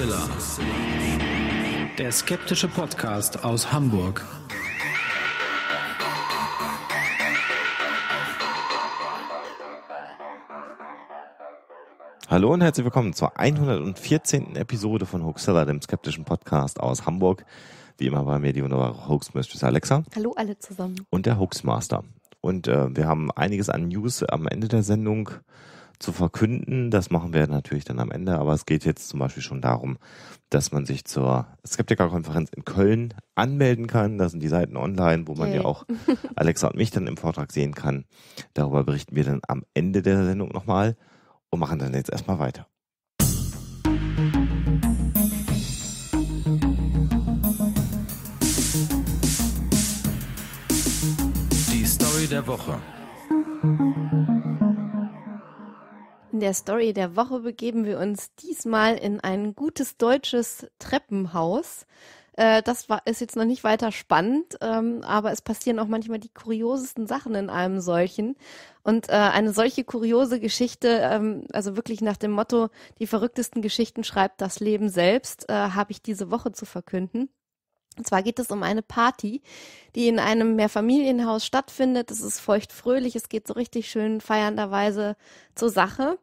Mixella. Der skeptische Podcast aus Hamburg. Hallo und herzlich willkommen zur 114. Episode von Hoaxilla, dem skeptischen Podcast aus Hamburg. Wie immer bei mir die wunderbare Hoaxmistress Alexa. Hallo alle zusammen. Und der Hoaxmaster. Und äh, wir haben einiges an News am Ende der Sendung zu verkünden. Das machen wir natürlich dann am Ende, aber es geht jetzt zum Beispiel schon darum, dass man sich zur Skeptiker-Konferenz in Köln anmelden kann. Da sind die Seiten online, wo man okay. ja auch Alexa und mich dann im Vortrag sehen kann. Darüber berichten wir dann am Ende der Sendung nochmal und machen dann jetzt erstmal weiter. Die Story der Woche. In der Story der Woche begeben wir uns diesmal in ein gutes deutsches Treppenhaus. Äh, das war, ist jetzt noch nicht weiter spannend, ähm, aber es passieren auch manchmal die kuriosesten Sachen in einem solchen. Und äh, eine solche kuriose Geschichte, ähm, also wirklich nach dem Motto, die verrücktesten Geschichten schreibt das Leben selbst, äh, habe ich diese Woche zu verkünden. Und zwar geht es um eine Party, die in einem Mehrfamilienhaus stattfindet. Es ist feucht fröhlich, es geht so richtig schön feiernderweise zur Sache.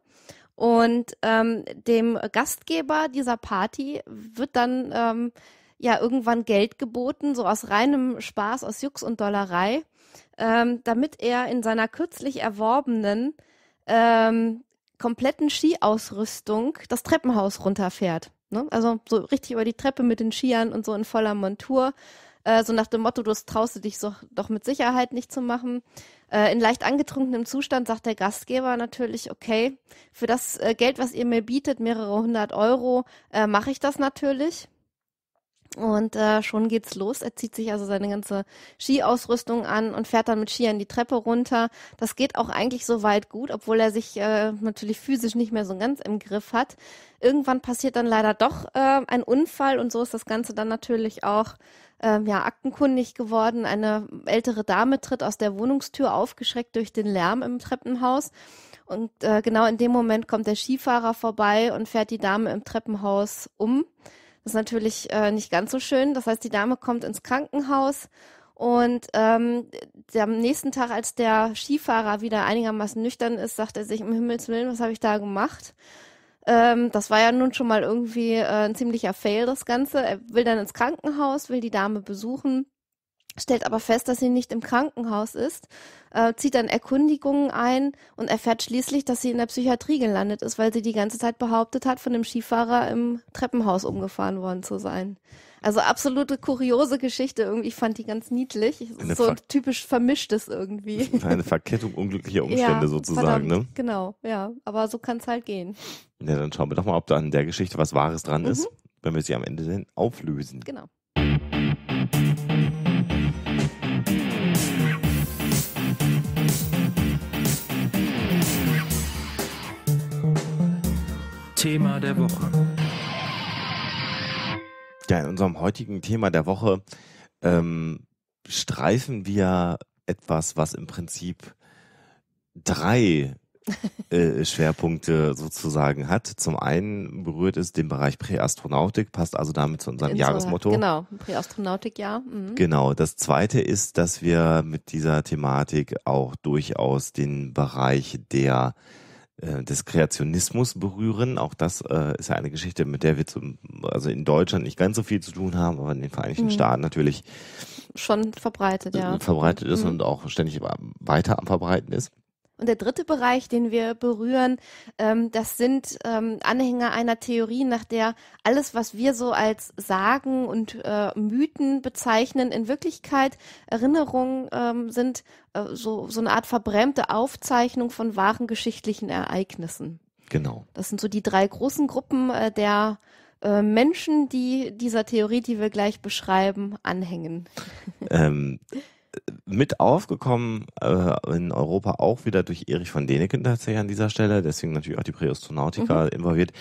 Und ähm, dem Gastgeber dieser Party wird dann ähm, ja irgendwann Geld geboten, so aus reinem Spaß, aus Jux und Dollerei, ähm, damit er in seiner kürzlich erworbenen ähm, kompletten Skiausrüstung das Treppenhaus runterfährt. Ne? Also so richtig über die Treppe mit den Skiern und so in voller Montur äh, so nach dem Motto, du traust du dich so, doch mit Sicherheit nicht zu machen. Äh, in leicht angetrunkenem Zustand sagt der Gastgeber natürlich, okay, für das äh, Geld, was ihr mir bietet, mehrere hundert Euro, äh, mache ich das natürlich. Und äh, schon geht's los. Er zieht sich also seine ganze Skiausrüstung an und fährt dann mit Skiern die Treppe runter. Das geht auch eigentlich soweit gut, obwohl er sich äh, natürlich physisch nicht mehr so ganz im Griff hat. Irgendwann passiert dann leider doch äh, ein Unfall und so ist das Ganze dann natürlich auch ähm, ja, aktenkundig geworden. Eine ältere Dame tritt aus der Wohnungstür aufgeschreckt durch den Lärm im Treppenhaus. Und äh, genau in dem Moment kommt der Skifahrer vorbei und fährt die Dame im Treppenhaus um. Das ist natürlich äh, nicht ganz so schön. Das heißt, die Dame kommt ins Krankenhaus und ähm, am nächsten Tag, als der Skifahrer wieder einigermaßen nüchtern ist, sagt er sich, im Himmels Willen, was habe ich da gemacht? Ähm, das war ja nun schon mal irgendwie äh, ein ziemlicher Fail, das Ganze. Er will dann ins Krankenhaus, will die Dame besuchen, stellt aber fest, dass sie nicht im Krankenhaus ist, äh, zieht dann Erkundigungen ein und erfährt schließlich, dass sie in der Psychiatrie gelandet ist, weil sie die ganze Zeit behauptet hat, von dem Skifahrer im Treppenhaus umgefahren worden zu sein. Also absolute kuriose Geschichte irgendwie. Ich fand die ganz niedlich. so Ver typisch vermischtes irgendwie. Eine Verkettung unglücklicher Umstände ja, sozusagen, verdammt, ne? Genau, ja. Aber so kann es halt gehen. Ja, dann schauen wir doch mal, ob da an der Geschichte was Wahres dran mhm. ist, wenn wir sie am Ende dann auflösen. Genau. Thema der Woche. Ja, in unserem heutigen Thema der Woche ähm, streifen wir etwas, was im Prinzip drei äh, Schwerpunkte sozusagen hat. Zum einen berührt es den Bereich Präastronautik, passt also damit zu unserem in Jahresmotto. So, genau, Präastronautik, ja. Mhm. Genau. Das zweite ist, dass wir mit dieser Thematik auch durchaus den Bereich der äh, des Kreationismus berühren. Auch das äh, ist ja eine Geschichte, mit der wir zum, also in Deutschland nicht ganz so viel zu tun haben, aber in den Vereinigten mhm. Staaten natürlich schon verbreitet, äh, ja. Verbreitet ist mhm. und auch ständig weiter am Verbreiten ist. Und der dritte Bereich, den wir berühren, ähm, das sind ähm, Anhänger einer Theorie, nach der alles, was wir so als Sagen und äh, Mythen bezeichnen, in Wirklichkeit Erinnerungen ähm, sind, äh, so, so eine Art verbrämte Aufzeichnung von wahren geschichtlichen Ereignissen. Genau. Das sind so die drei großen Gruppen äh, der äh, Menschen, die dieser Theorie, die wir gleich beschreiben, anhängen. Ähm, mit aufgekommen äh, in Europa auch wieder durch Erich von Däniken tatsächlich an dieser Stelle, deswegen natürlich auch die Präastronautika mhm. involviert.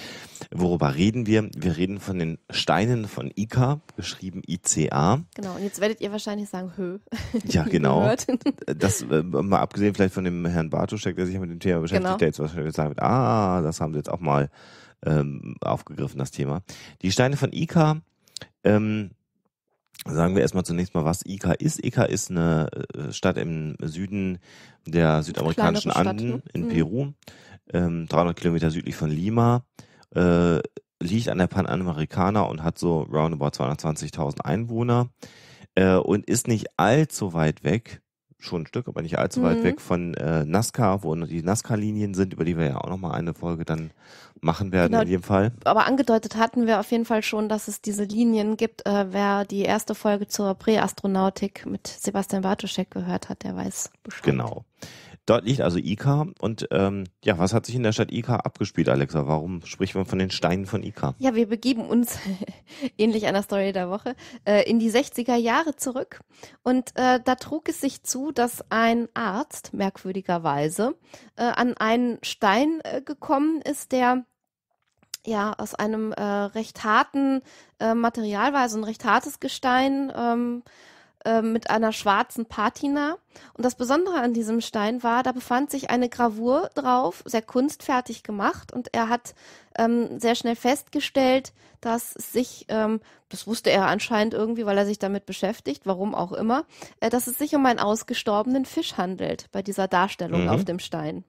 Worüber reden wir? Wir reden von den Steinen von Ica, geschrieben ICA. Genau, und jetzt werdet ihr wahrscheinlich sagen, Hö. Ja, genau. das äh, mal abgesehen vielleicht von dem Herrn Bartuschek, der sich mit dem Thema beschäftigt, genau. der jetzt wahrscheinlich sagen wird, ah, das haben sie jetzt auch mal ähm, aufgegriffen, das Thema. Die Steine von Ica ähm, Sagen wir erstmal zunächst mal, was Ica ist. Ica ist eine äh, Stadt im Süden der südamerikanischen Stadt, Anden in mhm. Peru, ähm, 300 Kilometer südlich von Lima. Äh, liegt an der Panamericana und hat so roundabout 220.000 Einwohner äh, und ist nicht allzu weit weg schon ein Stück, aber nicht allzu mhm. weit weg von äh, Nazca, wo die Nazca-Linien sind, über die wir ja auch nochmal eine Folge dann machen werden genau, in dem Fall. Aber angedeutet hatten wir auf jeden Fall schon, dass es diese Linien gibt. Äh, wer die erste Folge zur Präastronautik mit Sebastian Bartoschek gehört hat, der weiß Bescheid. Genau. Dort liegt also Ika. Und ähm, ja, was hat sich in der Stadt Ika abgespielt, Alexa? Warum spricht man von den Steinen von Ika? Ja, wir begeben uns, ähnlich einer Story der Woche, äh, in die 60er Jahre zurück. Und äh, da trug es sich zu, dass ein Arzt, merkwürdigerweise, äh, an einen Stein äh, gekommen ist, der ja aus einem äh, recht harten äh, Material war, also ein recht hartes Gestein. Ähm, äh, mit einer schwarzen Patina. Und das Besondere an diesem Stein war, da befand sich eine Gravur drauf, sehr kunstfertig gemacht. Und er hat ähm, sehr schnell festgestellt, dass sich, ähm, das wusste er anscheinend irgendwie, weil er sich damit beschäftigt, warum auch immer, äh, dass es sich um einen ausgestorbenen Fisch handelt bei dieser Darstellung mhm. auf dem Stein.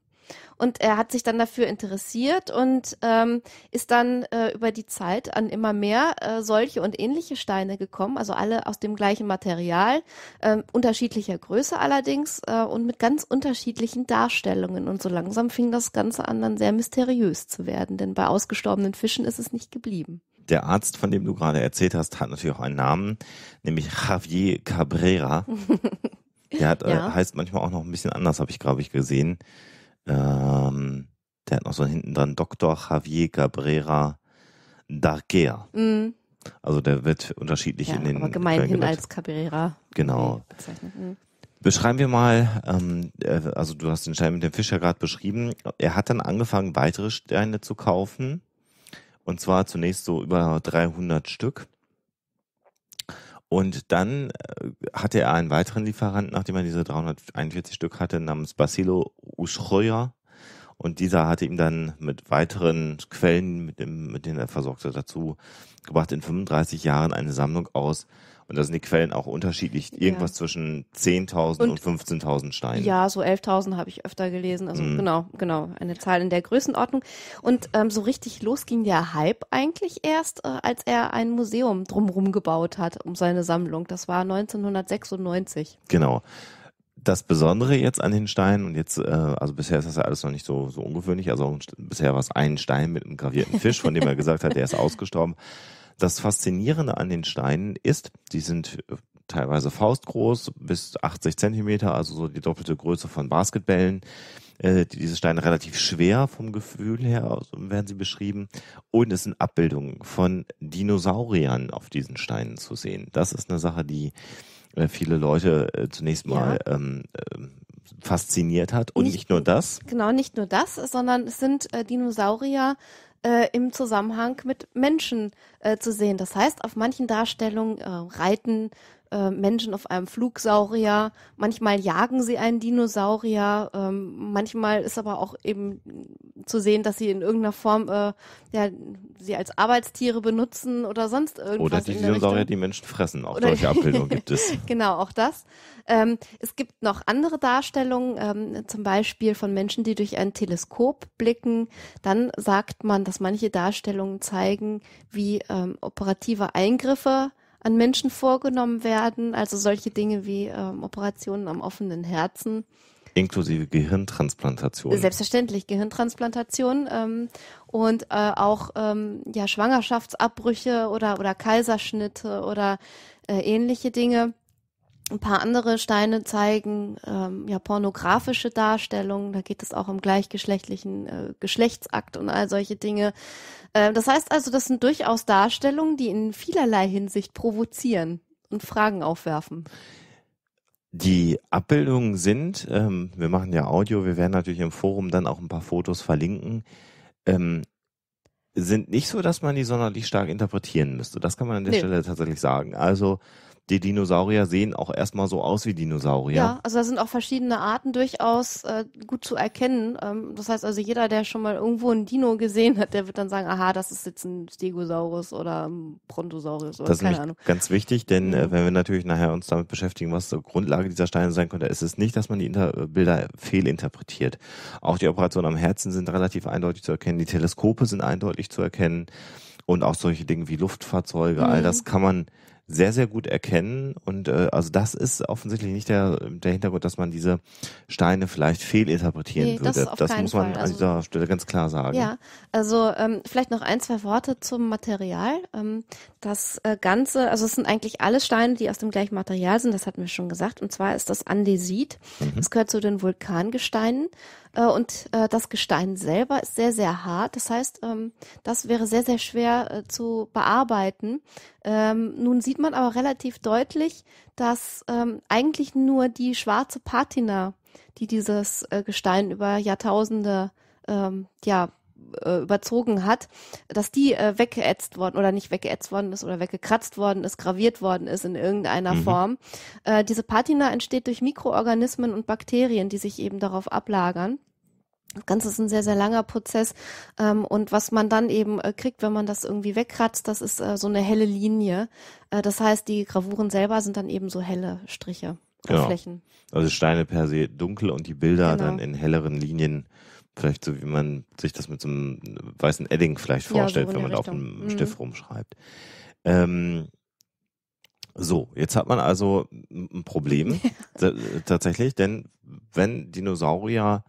Und er hat sich dann dafür interessiert und ähm, ist dann äh, über die Zeit an immer mehr äh, solche und ähnliche Steine gekommen, also alle aus dem gleichen Material, äh, unterschiedlicher Größe allerdings äh, und mit ganz unterschiedlichen Darstellungen. Und so langsam fing das Ganze an, dann sehr mysteriös zu werden, denn bei ausgestorbenen Fischen ist es nicht geblieben der Arzt, von dem du gerade erzählt hast, hat natürlich auch einen Namen, nämlich Javier Cabrera. der hat, äh, ja. äh, heißt manchmal auch noch ein bisschen anders, habe ich, glaube ich, gesehen. Ähm, der hat noch so hinten dran Dr. Javier Cabrera Darquea. Mhm. Also der wird unterschiedlich ja, in den. Aber gemeinhin als Cabrera. Genau. Mhm. Beschreiben wir mal, ähm, äh, also du hast den Schein mit dem Fischer gerade beschrieben. Er hat dann angefangen, weitere Steine zu kaufen. Und zwar zunächst so über 300 Stück. Und dann äh, hatte er einen weiteren Lieferanten, nachdem er diese 341 Stück hatte, namens Basilo Uschoyer. Und dieser hatte ihm dann mit weiteren Quellen, mit, dem, mit denen er versorgte, dazu gebracht, in 35 Jahren eine Sammlung aus und da sind die Quellen auch unterschiedlich. Irgendwas ja. zwischen 10.000 und, und 15.000 Steine. Ja, so 11.000 habe ich öfter gelesen. Also mhm. genau, genau. Eine Zahl in der Größenordnung. Und ähm, so richtig los ging der Hype eigentlich erst, äh, als er ein Museum drumherum gebaut hat, um seine Sammlung. Das war 1996. Genau das Besondere jetzt an den Steinen und jetzt, äh, also bisher ist das ja alles noch nicht so, so ungewöhnlich. Also bisher war es ein Stein mit einem gravierten Fisch, von dem er gesagt hat, der ist ausgestorben. Das Faszinierende an den Steinen ist, die sind äh, teilweise faustgroß, bis 80 Zentimeter, also so die doppelte Größe von Basketbällen. Äh, diese Steine relativ schwer vom Gefühl her werden sie beschrieben. Und es sind Abbildungen von Dinosauriern auf diesen Steinen zu sehen. Das ist eine Sache, die äh, viele Leute äh, zunächst mal ja. Ähm, ähm, fasziniert hat. Und nicht, nicht, nur das. Genau, nicht nur das, sondern es sind äh, Dinosaurier äh, im Zusammenhang mit Menschen äh, zu sehen. Das heißt, auf manchen Darstellungen äh, reiten äh, Menschen auf einem Flugsaurier, manchmal jagen sie einen Dinosaurier, ähm, manchmal ist aber auch eben zu sehen, dass sie in irgendeiner Form äh, ja, sie als Arbeitstiere benutzen oder sonst irgendwas. Oder die Dinosaurier, die Menschen fressen, auch oder solche Abbildungen gibt es. genau, auch das. Ähm, es gibt noch andere Darstellungen, ähm, zum Beispiel von Menschen, die durch ein Teleskop blicken. Dann sagt man, dass manche Darstellungen zeigen, wie ähm, operative Eingriffe an Menschen vorgenommen werden, also solche Dinge wie ähm, Operationen am offenen Herzen. Inklusive Gehirntransplantation. Selbstverständlich, Gehirntransplantation ähm, und äh, auch ähm, ja, Schwangerschaftsabbrüche oder, oder Kaiserschnitte oder äh, ähnliche Dinge ein paar andere Steine zeigen ähm, ja pornografische Darstellungen. Da geht es auch um gleichgeschlechtlichen äh, Geschlechtsakt und all solche Dinge. Äh, das heißt also, das sind durchaus Darstellungen, die in vielerlei Hinsicht provozieren und Fragen aufwerfen. Die Abbildungen sind, ähm, wir machen ja Audio, wir werden natürlich im Forum dann auch ein paar Fotos verlinken, ähm, sind nicht so, dass man die sonderlich stark interpretieren müsste. Das kann man an der nee. Stelle tatsächlich sagen. Also die Dinosaurier sehen auch erstmal so aus wie Dinosaurier. Ja, also da sind auch verschiedene Arten durchaus äh, gut zu erkennen. Ähm, das heißt also, jeder, der schon mal irgendwo einen Dino gesehen hat, der wird dann sagen, aha, das ist jetzt ein Stegosaurus oder ein Prontosaurus oder das keine Ahnung. Ganz wichtig, denn mhm. äh, wenn wir natürlich nachher uns damit beschäftigen, was die Grundlage dieser Steine sein könnte, ist es nicht, dass man die Inter äh, Bilder fehlinterpretiert. Auch die Operationen am Herzen sind relativ eindeutig zu erkennen, die Teleskope sind eindeutig zu erkennen und auch solche Dinge wie Luftfahrzeuge, mhm. all das kann man sehr, sehr gut erkennen. Und äh, also das ist offensichtlich nicht der, der Hintergrund, dass man diese Steine vielleicht fehlinterpretieren nee, würde. Das, das muss man Fall. an also dieser also, Stelle ganz klar sagen. Ja, also ähm, vielleicht noch ein, zwei Worte zum Material. Ähm, das äh, Ganze, also es sind eigentlich alle Steine, die aus dem gleichen Material sind, das hatten wir schon gesagt. Und zwar ist das Andesit. Mhm. Es mhm. gehört zu den Vulkangesteinen. Äh, und äh, das Gestein selber ist sehr, sehr hart. Das heißt, ähm, das wäre sehr, sehr schwer äh, zu bearbeiten. Ähm, nun sieht man aber relativ deutlich, dass ähm, eigentlich nur die schwarze Patina, die dieses äh, Gestein über Jahrtausende ähm, ja, äh, überzogen hat, dass die äh, weggeätzt worden oder nicht weggeätzt worden ist oder weggekratzt worden ist, graviert worden ist in irgendeiner mhm. Form. Äh, diese Patina entsteht durch Mikroorganismen und Bakterien, die sich eben darauf ablagern. Das Ganze ist ein sehr, sehr langer Prozess. Ähm, und was man dann eben äh, kriegt, wenn man das irgendwie wegkratzt, das ist äh, so eine helle Linie. Äh, das heißt, die Gravuren selber sind dann eben so helle Striche genau. Flächen. Also Steine per se dunkel und die Bilder genau. dann in helleren Linien Vielleicht so, wie man sich das mit so einem weißen Edding vielleicht ja, vorstellt, so wenn man Richtung. auf einem mhm. Stift rumschreibt. Ähm, so, jetzt hat man also ein Problem tatsächlich, denn wenn Dinosaurier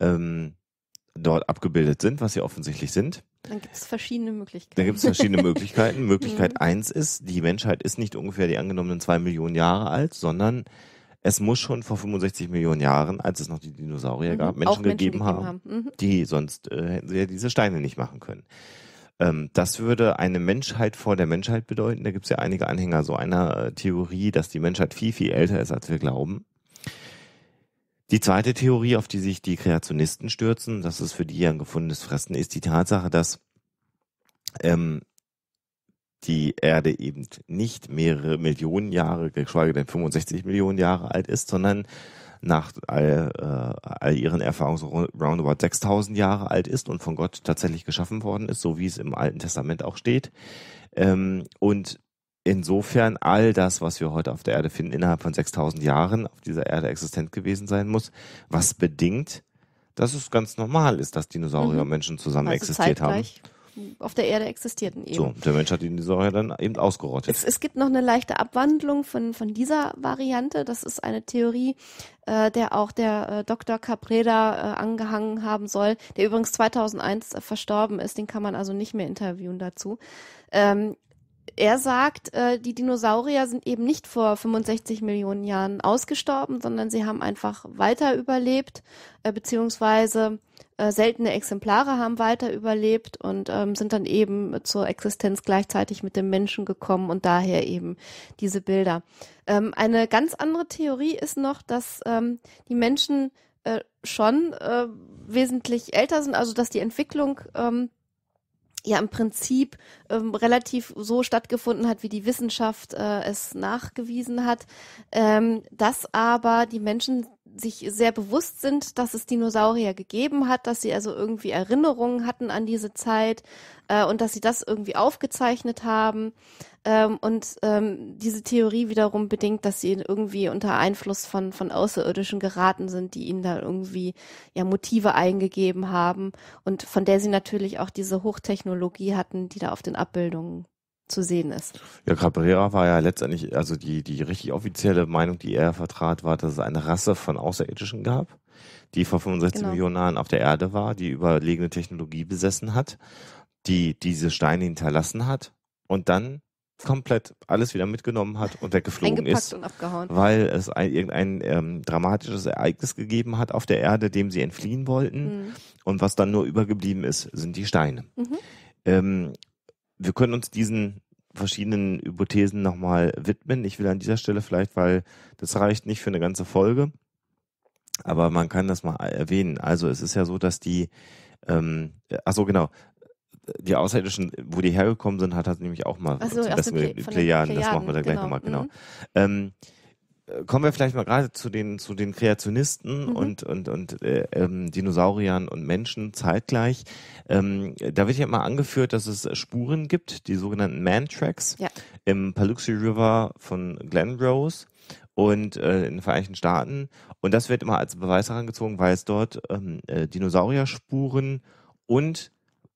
ähm, dort abgebildet sind, was sie offensichtlich sind, dann gibt es verschiedene Möglichkeiten. Da gibt es verschiedene Möglichkeiten. Mhm. Möglichkeit 1 ist, die Menschheit ist nicht ungefähr die angenommenen zwei Millionen Jahre alt, sondern es muss schon vor 65 Millionen Jahren, als es noch die Dinosaurier mhm. gab, Menschen, Menschen gegeben, gegeben haben, haben. Mhm. die sonst äh, hätten sie ja diese Steine nicht machen können. Ähm, das würde eine Menschheit vor der Menschheit bedeuten. Da gibt es ja einige Anhänger so einer äh, Theorie, dass die Menschheit viel, viel älter ist, als wir glauben. Die zweite Theorie, auf die sich die Kreationisten stürzen, dass es für die ja ein gefundenes Fressen ist, die Tatsache, dass ähm, die Erde eben nicht mehrere Millionen Jahre, geschweige denn 65 Millionen Jahre alt ist, sondern nach all, äh, all ihren Erfahrungen so roundabout 6000 Jahre alt ist und von Gott tatsächlich geschaffen worden ist, so wie es im Alten Testament auch steht. Ähm, und insofern all das, was wir heute auf der Erde finden, innerhalb von 6000 Jahren auf dieser Erde existent gewesen sein muss, was bedingt, dass es ganz normal ist, dass Dinosaurier und mhm. Menschen zusammen also existiert zeitgleich. haben auf der Erde existierten eben. So, der Mensch hat ihn die Säure dann eben ausgerottet. Es, es, gibt noch eine leichte Abwandlung von, von dieser Variante. Das ist eine Theorie, äh, der auch der äh, Dr. Capreda äh, angehangen haben soll, der übrigens 2001 äh, verstorben ist. Den kann man also nicht mehr interviewen dazu. Ähm, er sagt, äh, die Dinosaurier sind eben nicht vor 65 Millionen Jahren ausgestorben, sondern sie haben einfach weiter überlebt, äh, beziehungsweise äh, seltene Exemplare haben weiter überlebt und ähm, sind dann eben zur Existenz gleichzeitig mit dem Menschen gekommen und daher eben diese Bilder. Ähm, eine ganz andere Theorie ist noch, dass ähm, die Menschen äh, schon äh, wesentlich älter sind, also dass die Entwicklung ähm, ja im Prinzip ähm, relativ so stattgefunden hat, wie die Wissenschaft äh, es nachgewiesen hat, ähm, dass aber die Menschen sich sehr bewusst sind, dass es Dinosaurier gegeben hat, dass sie also irgendwie Erinnerungen hatten an diese Zeit äh, und dass sie das irgendwie aufgezeichnet haben. Ähm, und ähm, diese Theorie wiederum bedingt, dass sie irgendwie unter Einfluss von, von Außerirdischen geraten sind, die ihnen da irgendwie ja Motive eingegeben haben und von der sie natürlich auch diese Hochtechnologie hatten, die da auf den Abbildungen zu sehen ist. Ja, Cabrera war ja letztendlich, also die, die richtig offizielle Meinung, die er vertrat, war, dass es eine Rasse von Außerirdischen gab, die vor 65 genau. Millionen Jahren auf der Erde war, die überlegene Technologie besessen hat, die diese Steine hinterlassen hat und dann komplett alles wieder mitgenommen hat und weggeflogen ist, weil es ein, irgendein ähm, dramatisches Ereignis gegeben hat auf der Erde, dem sie entfliehen wollten mhm. und was dann nur übergeblieben ist, sind die Steine. Mhm. Ähm, wir können uns diesen verschiedenen Hypothesen nochmal widmen. Ich will an dieser Stelle vielleicht, weil das reicht nicht für eine ganze Folge, aber man kann das mal erwähnen. Also es ist ja so, dass die, ähm, ach so genau, die Außerirdischen, wo die hergekommen sind, hat er nämlich auch mal ach so, zum ach so, Besten okay, Plejaden, das machen wir dann gleich genau. nochmal, genau. Mhm. Ähm, kommen wir vielleicht mal gerade zu den zu den Kreationisten mhm. und und und äh, ähm, Dinosauriern und Menschen zeitgleich. Ähm, da wird ja mal angeführt, dass es Spuren gibt, die sogenannten Man-Tracks ja. im Paluxy River von Glen Rose und äh, in den Vereinigten Staaten. Und das wird immer als Beweis herangezogen, weil es dort ähm, äh, Dinosaurierspuren und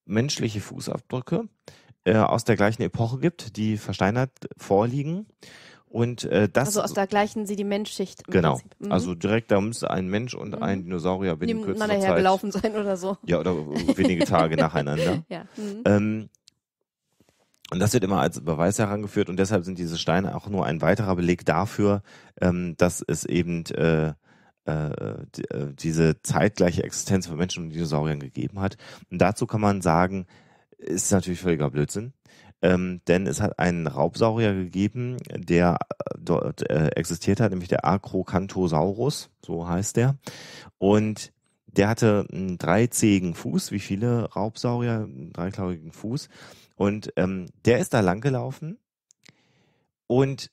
menschliche Fußabdrücke äh, aus der gleichen Epoche gibt, die versteinert vorliegen. Und äh, das also aus der gleichen Sedimentschicht. Genau. Mhm. Also direkt, da müsste ein Mensch und mhm. ein Dinosaurier binnen Neben, kürzester Zeit gelaufen sein oder so. Ja, oder wenige Tage nacheinander. Ja. Mhm. Ähm, und das wird immer als Beweis herangeführt und deshalb sind diese Steine auch nur ein weiterer Beleg dafür, ähm, dass es eben äh, äh, äh diese zeitgleiche Existenz von Menschen und Dinosauriern gegeben hat. Und dazu kann man sagen, ist natürlich völliger Blödsinn. Ähm, denn es hat einen Raubsaurier gegeben, der äh, dort äh, existiert hat, nämlich der Acrocanthosaurus, so heißt der. Und der hatte einen dreizähigen Fuß, wie viele Raubsaurier, einen dreiklaurigen Fuß. Und ähm, der ist da langgelaufen und,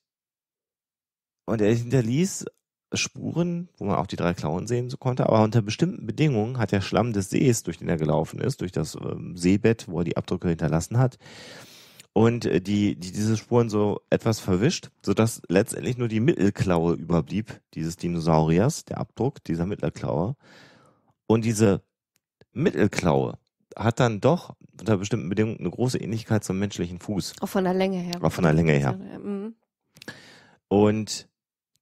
und er hinterließ Spuren, wo man auch die drei Klauen sehen konnte, aber unter bestimmten Bedingungen hat der Schlamm des Sees, durch den er gelaufen ist, durch das ähm, Seebett, wo er die Abdrücke hinterlassen hat, und äh, die, die diese Spuren so etwas verwischt, sodass letztendlich nur die Mittelklaue überblieb, dieses Dinosauriers, der Abdruck dieser Mittelklaue. Und diese Mittelklaue hat dann doch unter bestimmten Bedingungen eine große Ähnlichkeit zum menschlichen Fuß. Auch von der Länge her. Auch von der Länge her. Mhm. Und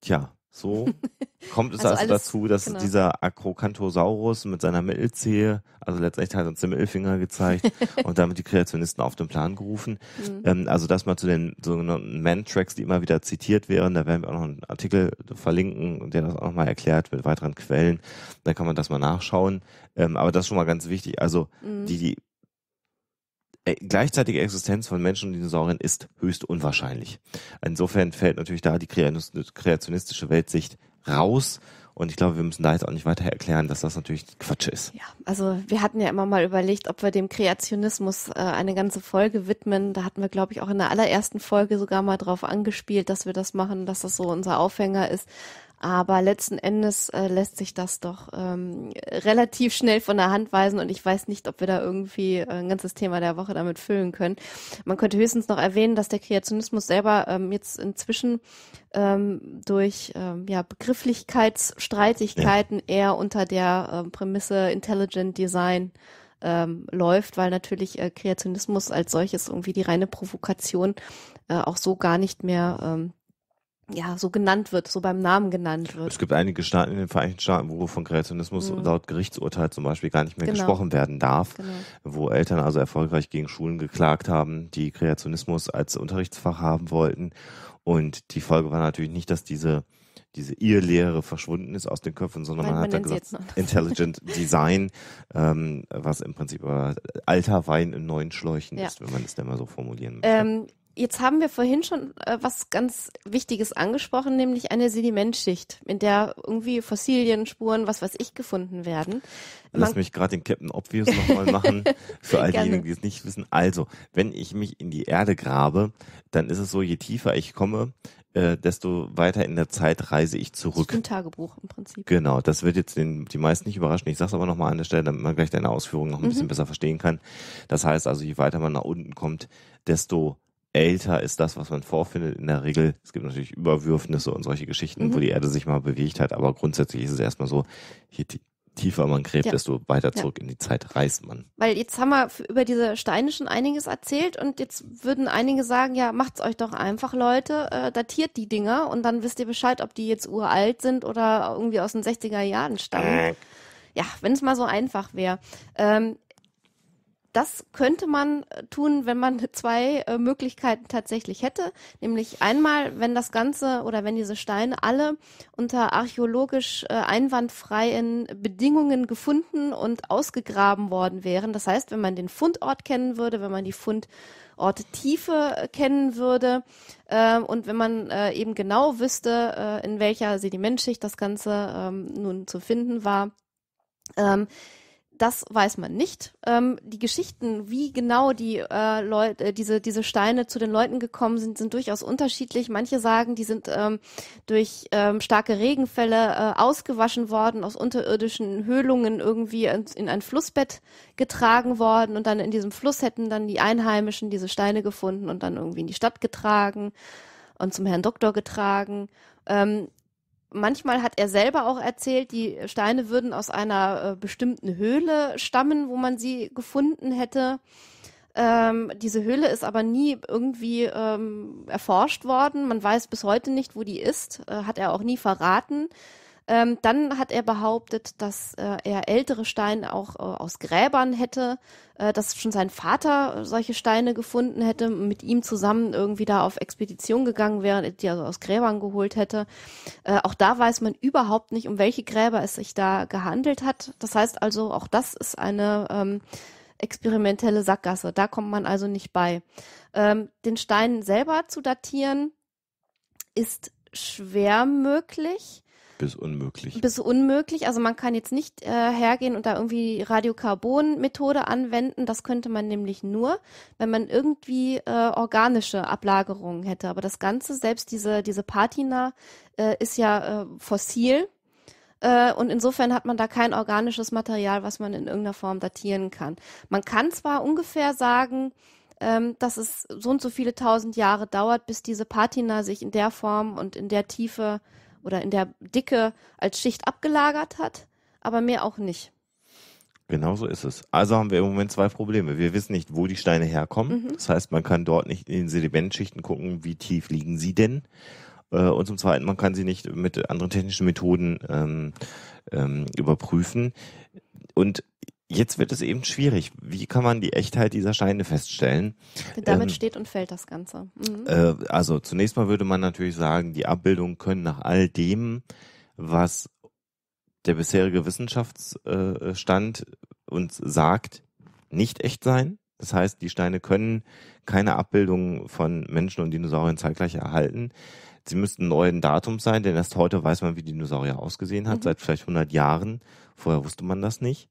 ja, so kommt es also, also alles, dazu, dass genau. dieser Acrocanthosaurus mit seiner Mittelzehe, also letztendlich hat uns den Mittelfinger gezeigt und damit die Kreationisten auf den Plan gerufen. Mhm. Ähm, also das mal zu den sogenannten Man-Tracks, die immer wieder zitiert werden. Da werden wir auch noch einen Artikel verlinken, der das auch nochmal erklärt mit weiteren Quellen. Da kann man das mal nachschauen. Ähm, aber das ist schon mal ganz wichtig. Also mhm. die, die äh, gleichzeitige Existenz von Menschen und Dinosauriern ist höchst unwahrscheinlich. Insofern fällt natürlich da die kreationistische Weltsicht raus. Und ich glaube, wir müssen da jetzt auch nicht weiter erklären, dass das natürlich Quatsch ist. Ja, also wir hatten ja immer mal überlegt, ob wir dem Kreationismus äh, eine ganze Folge widmen. Da hatten wir, glaube ich, auch in der allerersten Folge sogar mal drauf angespielt, dass wir das machen, dass das so unser Aufhänger ist. Aber letzten Endes äh, lässt sich das doch ähm, relativ schnell von der Hand weisen und ich weiß nicht, ob wir da irgendwie äh, ein ganzes Thema der Woche damit füllen können. Man könnte höchstens noch erwähnen, dass der Kreationismus selber ähm, jetzt inzwischen ähm, durch ähm, ja, Begrifflichkeitsstreitigkeiten ja. eher unter der ähm, Prämisse Intelligent Design ähm, läuft, weil natürlich äh, Kreationismus als solches irgendwie die reine Provokation äh, auch so gar nicht mehr ähm, ja, so genannt wird, so beim Namen genannt wird. Es gibt einige Staaten in den Vereinigten Staaten, wo von Kreationismus mhm. laut Gerichtsurteil zum Beispiel gar nicht mehr genau. gesprochen werden darf, genau. wo Eltern also erfolgreich gegen Schulen geklagt haben, die Kreationismus als Unterrichtsfach haben wollten. Und die Folge war natürlich nicht, dass diese diese Irrlehre verschwunden ist aus den Köpfen, sondern man, man hat dann gesagt, Intelligent Design, ähm, was im Prinzip alter Wein in neuen Schläuchen ja. ist, wenn man es denn mal so formulieren möchte. Ähm, Jetzt haben wir vorhin schon äh, was ganz Wichtiges angesprochen, nämlich eine Sedimentschicht, in der irgendwie Fossilien, Spuren, was weiß ich, gefunden werden. Man Lass mich gerade den Captain Obvious nochmal machen, für all diejenigen, die es nicht wissen. Also, wenn ich mich in die Erde grabe, dann ist es so, je tiefer ich komme, äh, desto weiter in der Zeit reise ich zurück. Das ist Ein Tagebuch im Prinzip. Genau, das wird jetzt den, die meisten nicht überraschen. Ich sage es aber nochmal an der Stelle, damit man gleich deine Ausführungen noch ein mhm. bisschen besser verstehen kann. Das heißt also, je weiter man nach unten kommt, desto älter ist das, was man vorfindet in der Regel. Es gibt natürlich Überwürfnisse und solche Geschichten, mhm. wo die Erde sich mal bewegt hat, aber grundsätzlich ist es erstmal so, je tiefer man gräbt, ja. desto weiter zurück ja. in die Zeit reist man. Weil jetzt haben wir über diese Steine schon einiges erzählt und jetzt würden einige sagen, ja, macht's euch doch einfach, Leute, äh, datiert die Dinger und dann wisst ihr Bescheid, ob die jetzt uralt sind oder irgendwie aus den 60er Jahren stammen. Äh. ja, wenn es mal so einfach wäre. Ähm, das könnte man äh, tun, wenn man zwei äh, Möglichkeiten tatsächlich hätte. Nämlich einmal, wenn das Ganze oder wenn diese Steine alle unter archäologisch äh, einwandfreien Bedingungen gefunden und ausgegraben worden wären. Das heißt, wenn man den Fundort kennen würde, wenn man die Fund Orttiefe äh, kennen würde äh, und wenn man äh, eben genau wüsste, äh, in welcher Sedimentschicht das Ganze ähm, nun zu finden war, ähm, das weiß man nicht. Ähm, die Geschichten, wie genau die äh, Leute, äh, diese diese Steine zu den Leuten gekommen sind, sind durchaus unterschiedlich. Manche sagen, die sind ähm, durch ähm, starke Regenfälle äh, ausgewaschen worden, aus unterirdischen Höhlungen irgendwie in, in, ein Flussbett getragen worden und dann in diesem Fluss hätten dann die Einheimischen diese Steine gefunden und dann irgendwie in die Stadt getragen und zum Herrn Doktor getragen. Ähm, Manchmal hat er selber auch erzählt, die Steine würden aus einer äh, bestimmten Höhle stammen, wo man sie gefunden hätte. Ähm, diese Höhle ist aber nie irgendwie ähm, erforscht worden. Man weiß bis heute nicht, wo die ist. Äh, hat er auch nie verraten. Ähm, dann hat er behauptet, dass äh, er ältere Steine auch äh, aus Gräbern hätte, äh, dass schon sein Vater solche Steine gefunden hätte, mit ihm zusammen irgendwie da auf Expedition gegangen wäre, die er aus Gräbern geholt hätte. Äh, auch da weiß man überhaupt nicht, um welche Gräber es sich da gehandelt hat. Das heißt also, auch das ist eine ähm, experimentelle Sackgasse. Da kommt man also nicht bei. Ähm, den Stein selber zu datieren ist schwer möglich. Bis unmöglich. Bis unmöglich. Also man kann jetzt nicht äh, hergehen und da irgendwie die Radiokarbon-Methode anwenden. Das könnte man nämlich nur, wenn man irgendwie äh, organische Ablagerungen hätte. Aber das Ganze, selbst diese, diese Patina, äh, ist ja äh, fossil. Äh, und insofern hat man da kein organisches Material, was man in irgendeiner Form datieren kann. Man kann zwar ungefähr sagen, ähm, dass es so und so viele tausend Jahre dauert, bis diese Patina sich in der Form und in der Tiefe oder in der Dicke als Schicht abgelagert hat, aber mehr auch nicht. Genau so ist es. Also haben wir im Moment zwei Probleme. Wir wissen nicht, wo die Steine herkommen. Mhm. Das heißt, man kann dort nicht in den Sedimentschichten gucken, wie tief liegen sie denn. Äh, und zum Zweiten, man kann sie nicht mit anderen technischen Methoden ähm, ähm, überprüfen. Und Jetzt wird es eben schwierig. Wie kann man die Echtheit dieser Steine feststellen? Damit ähm, steht und fällt das Ganze. Mhm. Äh, also zunächst mal würde man natürlich sagen, die Abbildungen können nach all dem, was der bisherige Wissenschaftsstand äh, uns sagt, nicht echt sein. Das heißt, die Steine können keine Abbildungen von Menschen und Dinosauriern zeitgleich erhalten. Sie müssten neuen Datums sein, denn erst heute weiß man, wie Dinosaurier ausgesehen hat, mhm. seit vielleicht 100 Jahren. Vorher wusste man das nicht.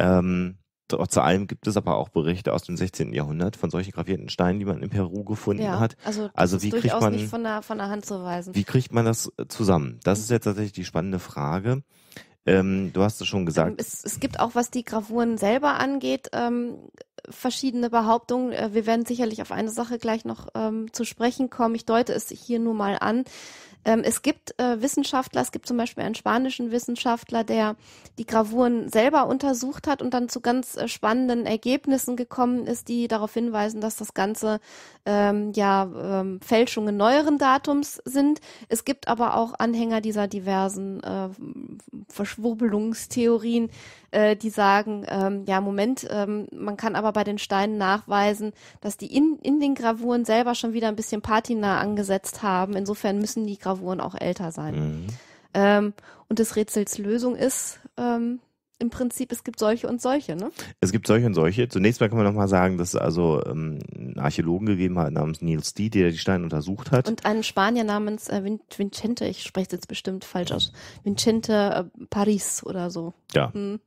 Ähm, trotz allem gibt es aber auch Berichte aus dem 16. Jahrhundert von solchen gravierten Steinen, die man in Peru gefunden ja, hat. Also, also wie kriegt man nicht von der, von der Hand zu weisen. Wie kriegt man das äh, zusammen? Das ist jetzt tatsächlich die spannende Frage. Ähm, du hast es schon gesagt. Ähm, es, es, gibt auch, was die Gravuren selber angeht, ähm, verschiedene Behauptungen. Äh, wir werden sicherlich auf eine Sache gleich noch ähm, zu sprechen kommen. Ich deute es hier nur mal an. Ähm, es gibt äh, Wissenschaftler, es gibt zum Beispiel einen spanischen Wissenschaftler, der die Gravuren selber untersucht hat und dann zu ganz äh, spannenden Ergebnissen gekommen ist, die darauf hinweisen, dass das Ganze ähm, ja ähm, Fälschungen neueren Datums sind. Es gibt aber auch Anhänger dieser diversen äh, Verschwurbelungstheorien, äh, die sagen, ähm, ja Moment, ähm, man kann aber bei den Steinen nachweisen, dass die in, in den Gravuren selber schon wieder ein bisschen Patina angesetzt haben. Insofern müssen die Gravuren auch älter sein. Mhm. Ähm, und des Rätsels Lösung ist, ähm, im Prinzip, es gibt solche und solche, ne? Es gibt solche und solche. Zunächst mal kann man nochmal sagen, dass es also ähm, einen Archäologen gegeben hat namens Niels D., der die Steine untersucht hat. Und einen Spanier namens äh, Vin Vincente, ich spreche es jetzt bestimmt falsch aus, Vincente äh, Paris oder so. Ja. Hm.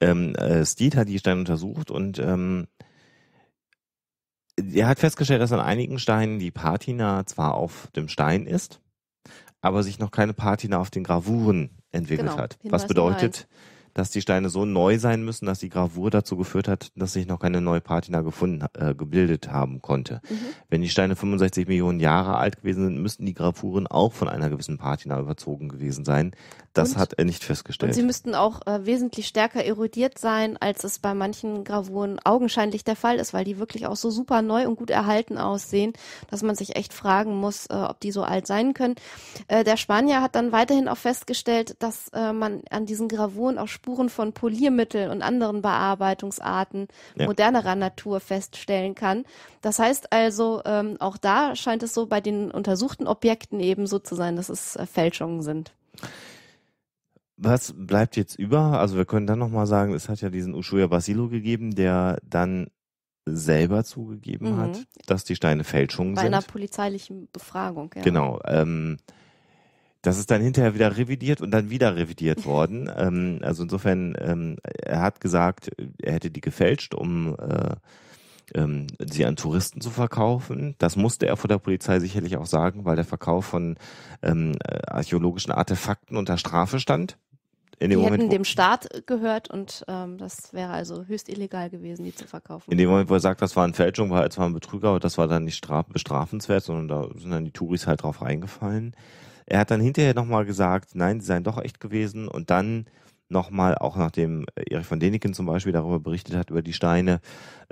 Ähm, äh, Steed hat die Steine untersucht und ähm, er hat festgestellt, dass an einigen Steinen die Patina zwar auf dem Stein ist, aber sich noch keine Patina auf den Gravuren entwickelt genau, hat. Was bedeutet, dass die Steine so neu sein müssen, dass die Gravur dazu geführt hat, dass sich noch keine neue Patina gefunden, äh, gebildet haben konnte. Mhm. Wenn die Steine 65 Millionen Jahre alt gewesen sind, müssten die Gravuren auch von einer gewissen Patina überzogen gewesen sein. Das und, hat er nicht festgestellt. Und sie müssten auch äh, wesentlich stärker erodiert sein, als es bei manchen Gravuren augenscheinlich der Fall ist, weil die wirklich auch so super neu und gut erhalten aussehen, dass man sich echt fragen muss, äh, ob die so alt sein können. Äh, der Spanier hat dann weiterhin auch festgestellt, dass äh, man an diesen Gravuren auch Spuren von Poliermitteln und anderen Bearbeitungsarten ja. modernerer Natur feststellen kann. Das heißt also, ähm, auch da scheint es so bei den untersuchten Objekten eben so zu sein, dass es äh, Fälschungen sind. Was bleibt jetzt über? Also wir können dann nochmal sagen, es hat ja diesen Ushuaia Basilo gegeben, der dann selber zugegeben mhm. hat, dass die Steine Fälschungen sind. Bei einer polizeilichen Befragung, ja. Genau. Ähm, das ist dann hinterher wieder revidiert und dann wieder revidiert worden. ähm, also insofern, ähm, er hat gesagt, er hätte die gefälscht, um äh, ähm, sie an Touristen zu verkaufen. Das musste er vor der Polizei sicherlich auch sagen, weil der Verkauf von ähm, äh, archäologischen Artefakten unter Strafe stand. In dem die Moment, hätten dem Staat gehört und ähm, das wäre also höchst illegal gewesen, die zu verkaufen. In dem Moment, wo er sagt, das war eine Fälschung, war er zwar ein Betrüger, aber das war dann nicht straf bestrafenswert, sondern da sind dann die Touris halt drauf reingefallen. Er hat dann hinterher nochmal gesagt, nein, sie seien doch echt gewesen. Und dann nochmal, auch nachdem äh, Erich von Däniken zum Beispiel darüber berichtet hat, über die Steine,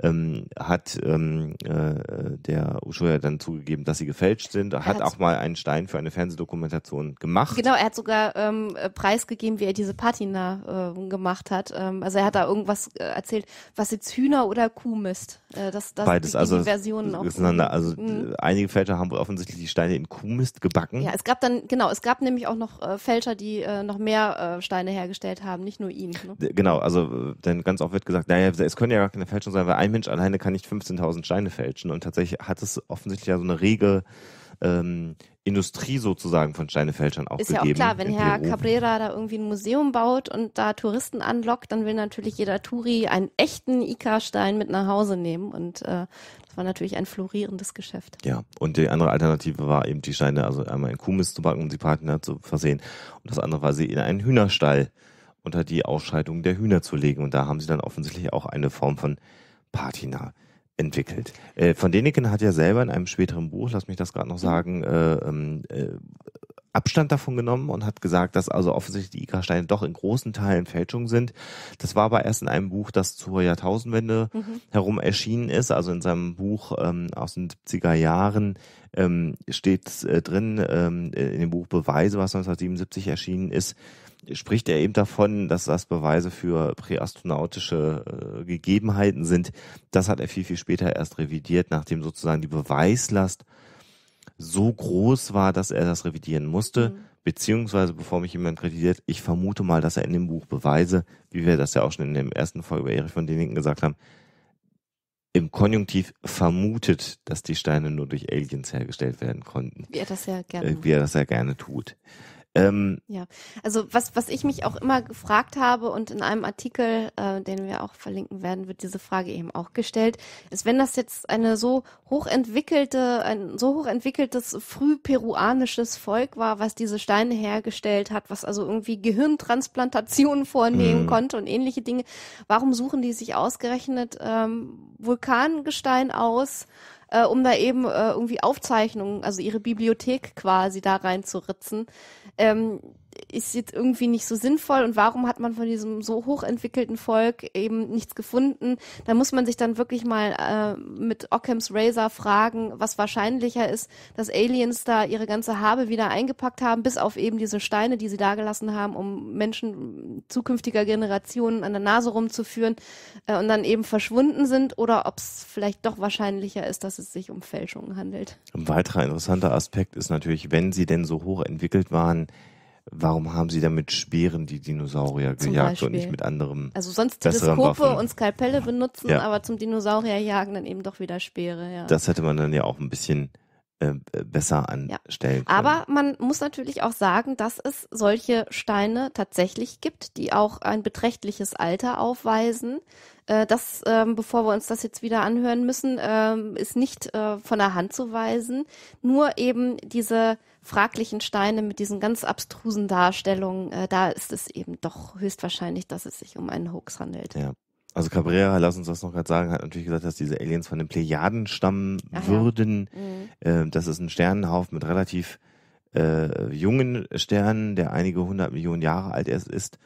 ähm, hat ähm, äh, der Ushuaia dann zugegeben, dass sie gefälscht sind. Er hat, auch mal einen Stein für eine Fernsehdokumentation gemacht. Genau, er hat sogar ähm, äh, preisgegeben, wie er diese Patina äh, gemacht hat. Ähm, also er hat da irgendwas äh, erzählt, was jetzt Hühner oder Kuh misst. Äh, das, das Beides, also, Versionen auch. also mhm. einige Fälscher haben wohl offensichtlich die Steine in Kuhmist gebacken. Ja, es gab dann, genau, es gab nämlich auch noch äh, Fälscher, die äh, noch mehr äh, Steine hergestellt haben haben, nicht nur ihn. Ne? Genau, also äh, dann ganz oft wird gesagt, naja, es können ja gar keine Fälschungen sein, weil ein Mensch alleine kann nicht 15.000 Steine fälschen. Und tatsächlich hat es offensichtlich ja so eine rege ähm, Industrie sozusagen von Steinefälschern auch Ist gegeben. Ist ja auch klar, wenn Herr Peru. Cabrera da irgendwie ein Museum baut und da Touristen anlockt, dann will natürlich jeder Turi einen echten Ika-Stein mit nach Hause nehmen und äh, das war natürlich ein florierendes Geschäft. Ja, und die andere Alternative war eben die Steine also einmal in Kuhmist zu backen, um sie Partner zu versehen und das andere war sie in einen Hühnerstall äh, unter die Ausscheidung der Hühner zu legen. Und da haben sie dann offensichtlich auch eine Form von Patina entwickelt. Äh, von Däniken hat ja selber in einem späteren Buch, lass mich das gerade noch mhm. sagen, äh, ähm, äh, Abstand davon genommen und hat gesagt, dass also offensichtlich die IK-Steine doch in großen Teilen Fälschungen sind. Das war aber erst in einem Buch, das zur Jahrtausendwende mhm. herum erschienen ist, also in seinem Buch ähm, aus den 70er Jahren ähm, steht äh, drin, ähm, äh, in dem Buch Beweise, was 1977 erschienen ist, spricht er eben davon, dass das Beweise für präastronautische äh, Gegebenheiten sind. Das hat er viel, viel später erst revidiert, nachdem sozusagen die Beweislast so groß war, dass er das revidieren musste. Mhm. Beziehungsweise, bevor mich jemand kritisiert, ich vermute mal, dass er in dem Buch Beweise, wie wir das ja auch schon in dem ersten Folge über Erich von Deniken gesagt haben, im Konjunktiv vermutet, dass die Steine nur durch Aliens hergestellt werden konnten. Wie er das ja gerne, äh, wie er das ja gerne tut. Ähm, ja, also was, was ich mich auch immer gefragt habe und in einem Artikel, äh, den wir auch verlinken werden, wird diese Frage eben auch gestellt, ist, wenn das jetzt eine so hochentwickelte, ein so hochentwickeltes frühperuanisches Volk war, was diese Steine hergestellt hat, was also irgendwie Gehirntransplantationen vornehmen mhm. konnte und ähnliche Dinge, warum suchen die sich ausgerechnet ähm, Vulkangestein aus? äh, um da eben äh, irgendwie Aufzeichnungen, also ihre Bibliothek quasi da rein reinzuritzen. Ähm, ist jetzt irgendwie nicht so sinnvoll und warum hat man von diesem so hochentwickelten Volk eben nichts gefunden? Da muss man sich dann wirklich mal äh, mit Occam's Razor fragen, was wahrscheinlicher ist, dass Aliens da ihre ganze Habe wieder eingepackt haben, bis auf eben diese Steine, die sie da gelassen haben, um Menschen zukünftiger Generationen an der Nase rumzuführen äh, und dann eben verschwunden sind oder ob es vielleicht doch wahrscheinlicher ist, dass es sich um Fälschungen handelt. Ein weiterer interessanter Aspekt ist natürlich, wenn sie denn so hochentwickelt waren, warum haben sie damit Speeren die Dinosaurier zum gejagt Beispiel. und nicht mit anderem? Also sonst Teleskope und Skalpelle benutzen, ja. aber zum Dinosaurier jagen dann eben doch wieder Speere. Ja. Das hätte man dann ja auch ein bisschen äh, besser anstellen. Ja. Aber man muss natürlich auch sagen, dass es solche Steine tatsächlich gibt, die auch ein beträchtliches Alter aufweisen. Äh, das, ähm, bevor wir uns das jetzt wieder anhören müssen, ähm, ist nicht äh, von der Hand zu weisen. Nur eben diese fraglichen Steine mit diesen ganz abstrusen Darstellungen, da ist es eben doch höchstwahrscheinlich, dass es sich um einen Hoax handelt. Ja also Cabrera, lass uns das noch gerade sagen, hat natürlich gesagt, dass diese Aliens von den Plejaden stammen Aha. würden. Mhm. Ähm, das ist ein Sternenhaufen mit relativ äh, jungen Sternen, der einige hundert Millionen Jahre alt erst ist.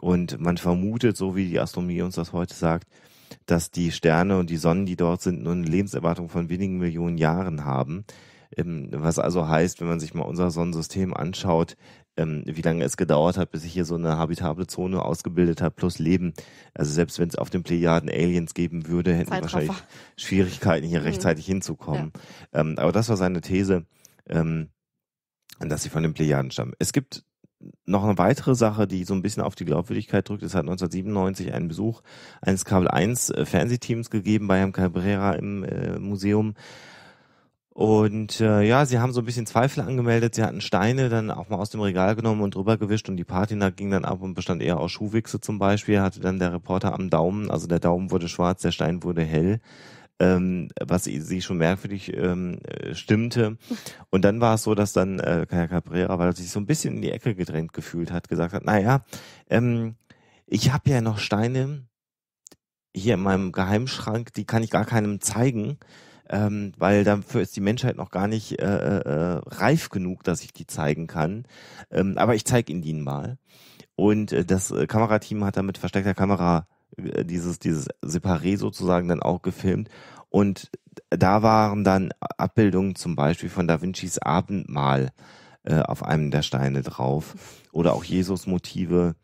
Und man vermutet, so wie die Astronomie uns das heute sagt, dass die Sterne und die Sonnen, die dort sind, nur eine Lebenserwartung von wenigen Millionen Jahren haben. Ähm, was also heißt, wenn man sich mal unser Sonnensystem anschaut, ähm, wie lange es gedauert hat, bis ich hier so eine habitable Zone ausgebildet habe, plus Leben. Also selbst wenn es auf den Plejaden Aliens geben würde, hätten wir wahrscheinlich Schwierigkeiten, hier mhm. rechtzeitig hinzukommen. Ja. Ähm, aber das war seine These, ähm, dass sie von den Plejaden stammen. Es gibt noch eine weitere Sache, die so ein bisschen auf die Glaubwürdigkeit drückt. Es hat 1997 einen Besuch eines Kabel 1 äh, Fernsehteams gegeben bei Herrn Cabrera im äh, Museum. Und äh, ja, sie haben so ein bisschen Zweifel angemeldet. Sie hatten Steine dann auch mal aus dem Regal genommen und drüber gewischt und die Patina ging dann ab und bestand eher aus Schuhwichse zum Beispiel. Hatte dann der Reporter am Daumen, also der Daumen wurde schwarz, der Stein wurde hell. Ähm, was sie schon merkwürdig ähm, äh, stimmte. Und dann war es so, dass dann äh, Kaya Cabrera, weil er sich so ein bisschen in die Ecke gedrängt gefühlt hat, gesagt hat, naja, ähm, ich habe ja noch Steine hier in meinem Geheimschrank, die kann ich gar keinem zeigen ähm, weil dafür ist die Menschheit noch gar nicht äh, äh, äh, reif genug, dass ich die zeigen kann. Ähm, aber ich zeige Ihnen die mal. Und äh, das äh, Kamerateam hat dann mit versteckter Kamera äh, dieses, dieses Separé sozusagen dann auch gefilmt. Und da waren dann Abbildungen zum Beispiel von Da Vincis Abendmahl äh, auf einem der Steine drauf. Oder auch Jesus-Motive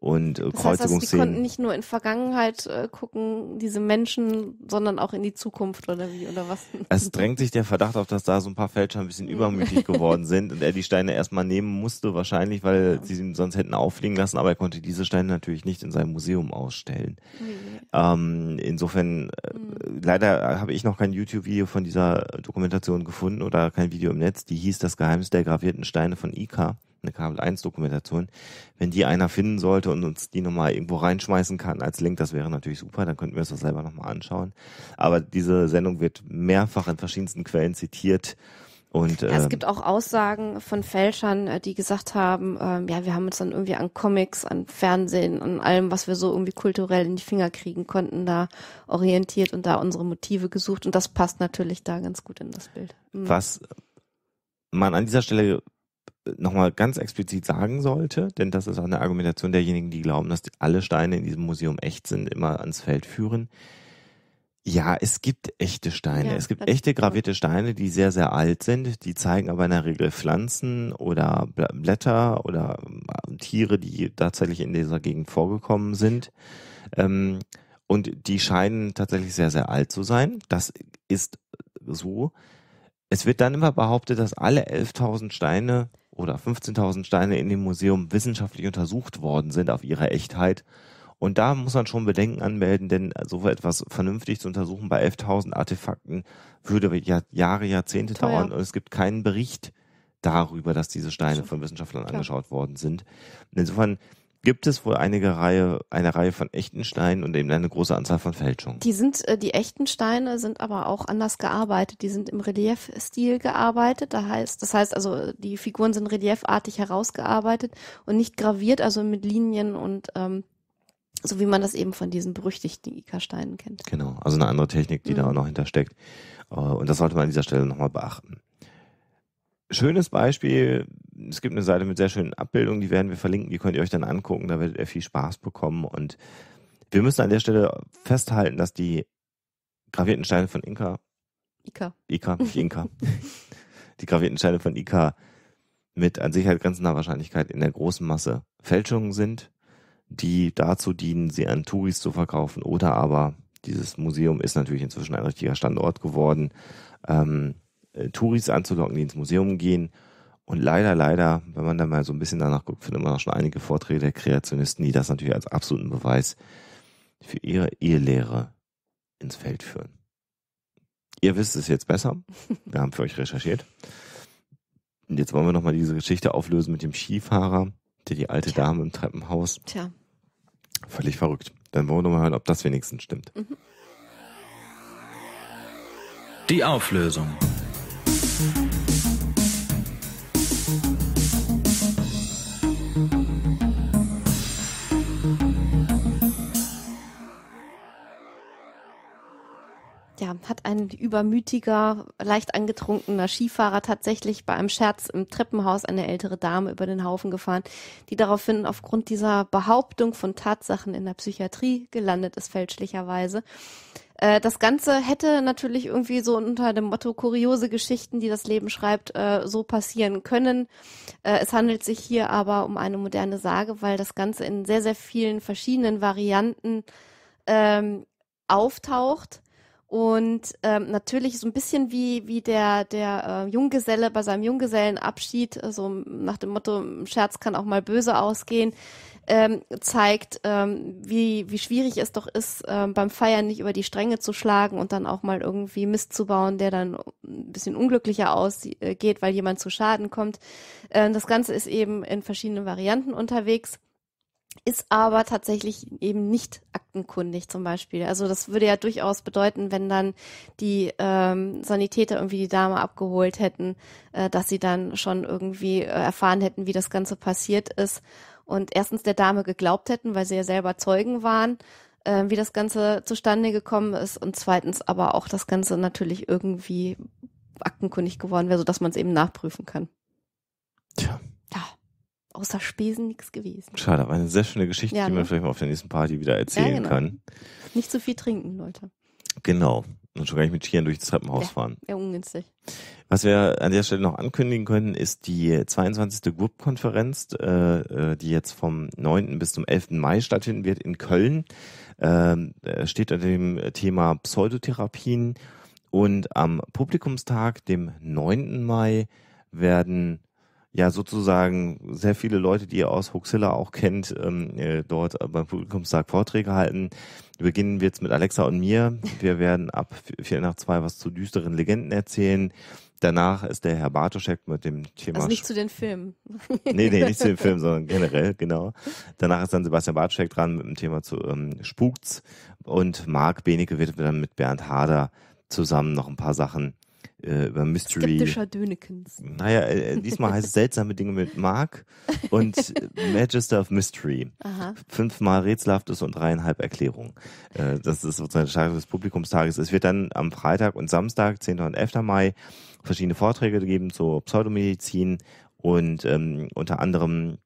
und äh, das heißt, also, die konnten nicht nur in Vergangenheit äh, gucken, diese Menschen, sondern auch in die Zukunft oder wie oder was? Es drängt sich der Verdacht auf, dass da so ein paar Fälscher ein bisschen übermütig geworden sind und er die Steine erstmal nehmen musste, wahrscheinlich, weil ja. sie ihn sonst hätten auffliegen lassen, aber er konnte diese Steine natürlich nicht in seinem Museum ausstellen. Nee. Ähm, insofern, äh, mhm. leider habe ich noch kein YouTube-Video von dieser Dokumentation gefunden oder kein Video im Netz, die hieß Das Geheimnis der gravierten Steine von Ika eine Kabel 1 Dokumentation. Wenn die einer finden sollte und uns die nochmal irgendwo reinschmeißen kann als Link, das wäre natürlich super, dann könnten wir uns das selber nochmal anschauen. Aber diese Sendung wird mehrfach in verschiedensten Quellen zitiert. Und, ja, es ähm, gibt auch Aussagen von Fälschern, äh, die gesagt haben, äh, ja, wir haben uns dann irgendwie an Comics, an Fernsehen, und allem, was wir so irgendwie kulturell in die Finger kriegen konnten, da orientiert und da unsere Motive gesucht. Und das passt natürlich da ganz gut in das Bild. Mhm. Was man an dieser Stelle nochmal ganz explizit sagen sollte, denn das ist auch eine Argumentation derjenigen, die glauben, dass alle Steine in diesem Museum echt sind, immer ans Feld führen. Ja, es gibt echte Steine. Ja, es gibt echte gravierte Steine, die sehr, sehr alt sind. Die zeigen aber in der Regel Pflanzen oder Blätter oder ähm, Tiere, die tatsächlich in dieser Gegend vorgekommen sind. Ähm, und die scheinen tatsächlich sehr, sehr alt zu sein. Das ist so. Es wird dann immer behauptet, dass alle 11.000 Steine oder 15.000 Steine in dem Museum wissenschaftlich untersucht worden sind auf ihre Echtheit. Und da muss man schon Bedenken anmelden, denn so etwas vernünftig zu untersuchen bei 11.000 Artefakten würde Jahre, Jahrzehnte Teuer. dauern. Und es gibt keinen Bericht darüber, dass diese Steine von Wissenschaftlern angeschaut worden sind. insofern gibt es wohl einige Reihe, eine Reihe von echten Steinen und eben eine große Anzahl von Fälschungen. Die sind, äh, die echten Steine sind aber auch anders gearbeitet. Die sind im Reliefstil gearbeitet. Da heißt, das heißt also, die Figuren sind reliefartig herausgearbeitet und nicht graviert, also mit Linien und ähm, so wie man das eben von diesen berüchtigten Ika-Steinen kennt. Genau, also eine andere Technik, die mhm. da auch noch hintersteckt. Äh, und das sollte man an dieser Stelle nochmal beachten schönes Beispiel. Es gibt eine Seite mit sehr schönen Abbildungen, die werden wir verlinken, die könnt ihr euch dann angucken, da werdet ihr viel Spaß bekommen. Und wir müssen an der Stelle festhalten, dass die gravierten Steine von Inka. Ika. Ika, nicht Inka. die gravierten Steine von Ika mit an Sicherheit grenzender Wahrscheinlichkeit in der großen Masse Fälschungen sind, die dazu dienen, sie an Touris zu verkaufen oder aber dieses Museum ist natürlich inzwischen ein richtiger Standort geworden. Ähm, äh, Touris anzulocken, die ins Museum gehen. Und leider, leider, wenn man da mal so ein bisschen danach guckt, findet man auch schon einige Vorträge der Kreationisten, die das natürlich als absoluten Beweis für ihre Ehelehre ins Feld führen. Ihr wisst es jetzt besser. Wir haben für euch recherchiert. Und jetzt wollen wir nochmal diese Geschichte auflösen mit dem Skifahrer, der die alte Tja. Dame im Treppenhaus. Tja. Völlig verrückt. Dann wollen wir mal hören, ob das wenigstens stimmt. Mhm. Die Auflösung. Ja, hat ein übermütiger, leicht angetrunkener Skifahrer tatsächlich bei einem Scherz im Treppenhaus eine ältere Dame über den Haufen gefahren, die daraufhin aufgrund dieser Behauptung von Tatsachen in der Psychiatrie gelandet ist, fälschlicherweise. Äh, das Ganze hätte natürlich irgendwie so unter dem Motto kuriose Geschichten, die das Leben schreibt, äh, so passieren können. Äh, es handelt sich hier aber um eine moderne Sage, weil das Ganze in sehr, sehr vielen verschiedenen Varianten ähm, auftaucht. Und ähm, natürlich so ein bisschen wie, wie der, der äh, Junggeselle bei seinem Junggesellenabschied, äh, so also nach dem Motto, Scherz kann auch mal böse ausgehen, ähm, zeigt, ähm, wie, wie schwierig es doch ist, ähm, beim Feiern nicht über die Stränge zu schlagen und dann auch mal irgendwie Mist zu bauen, der dann ein bisschen unglücklicher ausgeht, äh, weil jemand zu Schaden kommt. Ähm, das Ganze ist eben in verschiedenen Varianten unterwegs ist aber tatsächlich eben nicht aktenkundig zum Beispiel. Also das würde ja durchaus bedeuten, wenn dann die ähm, Sanitäter irgendwie die Dame abgeholt hätten, äh, dass sie dann schon irgendwie äh, erfahren hätten, wie das Ganze passiert ist und erstens der Dame geglaubt hätten, weil sie ja selber Zeugen waren, äh, wie das Ganze zustande gekommen ist und zweitens aber auch das Ganze natürlich irgendwie aktenkundig geworden wäre, sodass man es eben nachprüfen kann. Tja außer Spesen nichts gewesen. Schade, aber eine sehr schöne Geschichte, ja, die man ne? vielleicht mal auf der nächsten Party wieder erzählen ja, genau. kann. Nicht zu so viel trinken, Leute. Genau. Und schon gar nicht mit Tieren durch das Treppenhaus ja, fahren. Ja, ungünstig. Was wir an der Stelle noch ankündigen können, ist die 22. Group-Konferenz, äh, äh, die jetzt vom 9. bis zum 11. Mai stattfinden wird in Köln. Ähm, äh, steht unter dem Thema Pseudotherapien. Und am Publikumstag, dem 9. Mai, werden ja sozusagen sehr viele Leute, die ihr aus Hoxilla auch kennt, ähm, äh, dort äh, beim Publikumstag Vorträge halten. Beginnen wir jetzt mit Alexa und mir. Wir werden ab 4 nach 2 was zu düsteren Legenden erzählen. Danach ist der Herr Bartoschek mit dem Thema. Also nicht zu den Filmen. nee, nee, nicht zu den Filmen, sondern generell, genau. Danach ist dann Sebastian Bartoschek dran mit dem Thema zu ähm, Spukts. Und Marc Benecke wird dann mit Bernd Hader zusammen noch ein paar Sachen äh, über Mystery. Skeptischer Dönekens. Naja, äh, äh, diesmal heißt es seltsame Dinge mit Mark und äh, Magister of Mystery. Aha. Fünfmal rätselhaftes und dreieinhalb Erklärungen. Äh, das ist sozusagen der Start des Publikumstages. Es wird dann am Freitag und Samstag, 10. und 11. Mai, verschiedene Vorträge geben zur Pseudomedizin und ähm, unter anderem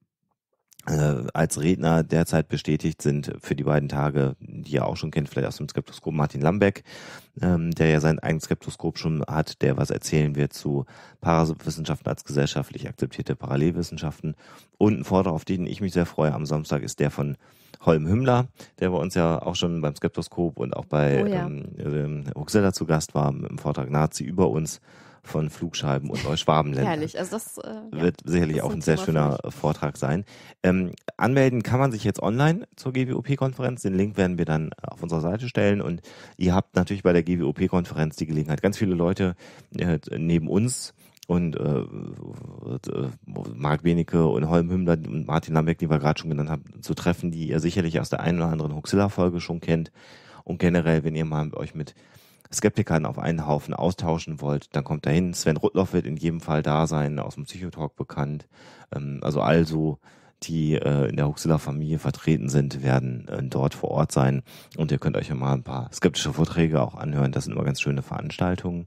äh, als Redner derzeit bestätigt sind für die beiden Tage, die ihr auch schon kennt, vielleicht aus dem Skeptoskop Martin Lambeck, ähm, der ja sein eigenes Skeptoskop schon hat, der was erzählen wird zu Parawissenschaften als gesellschaftlich akzeptierte Parallelwissenschaften. Und ein Vortrag, auf den ich mich sehr freue am Samstag, ist der von Holm Hümmler, der bei uns ja auch schon beim Skeptoskop und auch bei oh ja. ähm, ähm Huxella zu Gast war, im Vortrag Nazi über uns von Flugscheiben und Neuschwabenländern. Herrlich, also das äh, wird ja, sicherlich das auch ein sehr schöner Vortrag sein. Ähm, anmelden kann man sich jetzt online zur GWOP-Konferenz. Den Link werden wir dann auf unserer Seite stellen. Und ihr habt natürlich bei der GWOP-Konferenz die Gelegenheit, ganz viele Leute äh, neben uns und äh, äh, Marc Benecke und Holm Hümmler und Martin Lambeck, die wir gerade schon genannt haben, zu treffen, die ihr sicherlich aus der einen oder anderen Huxilla-Folge schon kennt. Und generell, wenn ihr mal euch mit Skeptikern auf einen Haufen austauschen wollt, dann kommt hin. Sven Rudloff wird in jedem Fall da sein, aus dem Psychotalk bekannt. Ähm, also also die äh, in der Huxilla-Familie vertreten sind, werden äh, dort vor Ort sein. Und ihr könnt euch ja mal ein paar skeptische Vorträge auch anhören. Das sind immer ganz schöne Veranstaltungen.